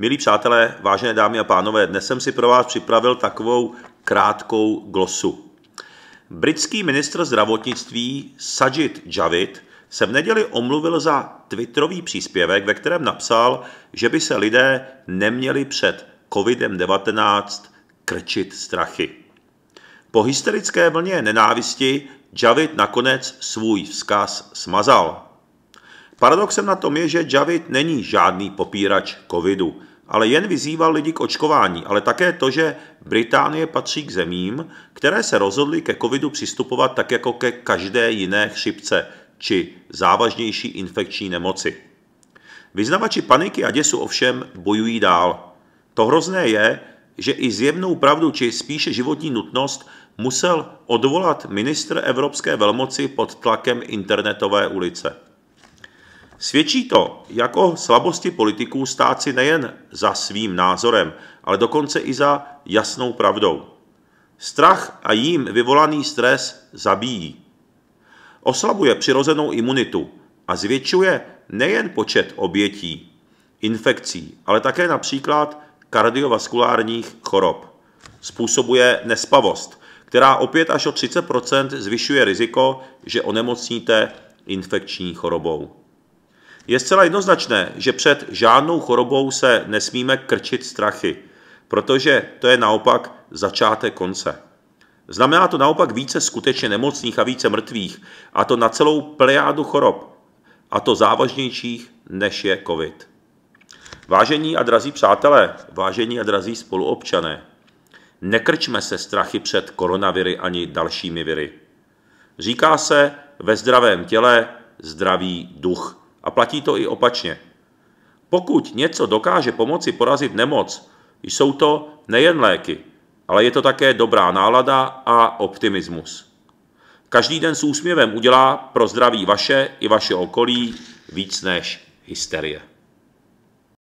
Milí přátelé, vážené dámy a pánové, dnes jsem si pro vás připravil takovou krátkou glosu. Britský ministr zdravotnictví Sajid Javid se v neděli omluvil za twitterový příspěvek, ve kterém napsal, že by se lidé neměli před COVID-19 krčit strachy. Po hysterické vlně nenávisti Javid nakonec svůj vzkaz smazal. Paradoxem na tom je, že Javid není žádný popírač covidu, ale jen vyzýval lidi k očkování, ale také to, že Británie patří k zemím, které se rozhodly ke covidu přistupovat tak jako ke každé jiné chřipce či závažnější infekční nemoci. Vyznavači paniky a děsu ovšem bojují dál. To hrozné je, že i zjevnou pravdu či spíše životní nutnost musel odvolat ministr evropské velmoci pod tlakem internetové ulice. Svědčí to jako slabosti politiků stát si nejen za svým názorem, ale dokonce i za jasnou pravdou. Strach a jím vyvolaný stres zabíjí. Oslabuje přirozenou imunitu a zvětšuje nejen počet obětí, infekcí, ale také například kardiovaskulárních chorob. Způsobuje nespavost, která opět až o 30 zvyšuje riziko, že onemocníte infekční chorobou. Je zcela jednoznačné, že před žádnou chorobou se nesmíme krčit strachy, protože to je naopak začátek konce. Znamená to naopak více skutečně nemocných a více mrtvých, a to na celou plejádu chorob, a to závažnějších, než je COVID. Vážení a drazí přátelé, vážení a drazí spoluobčané, nekrčme se strachy před koronaviry ani dalšími viry. Říká se ve zdravém těle zdravý duch a platí to i opačně. Pokud něco dokáže pomoci porazit nemoc, jsou to nejen léky, ale je to také dobrá nálada a optimismus. Každý den s úsměvem udělá pro zdraví vaše i vaše okolí víc než hysterie.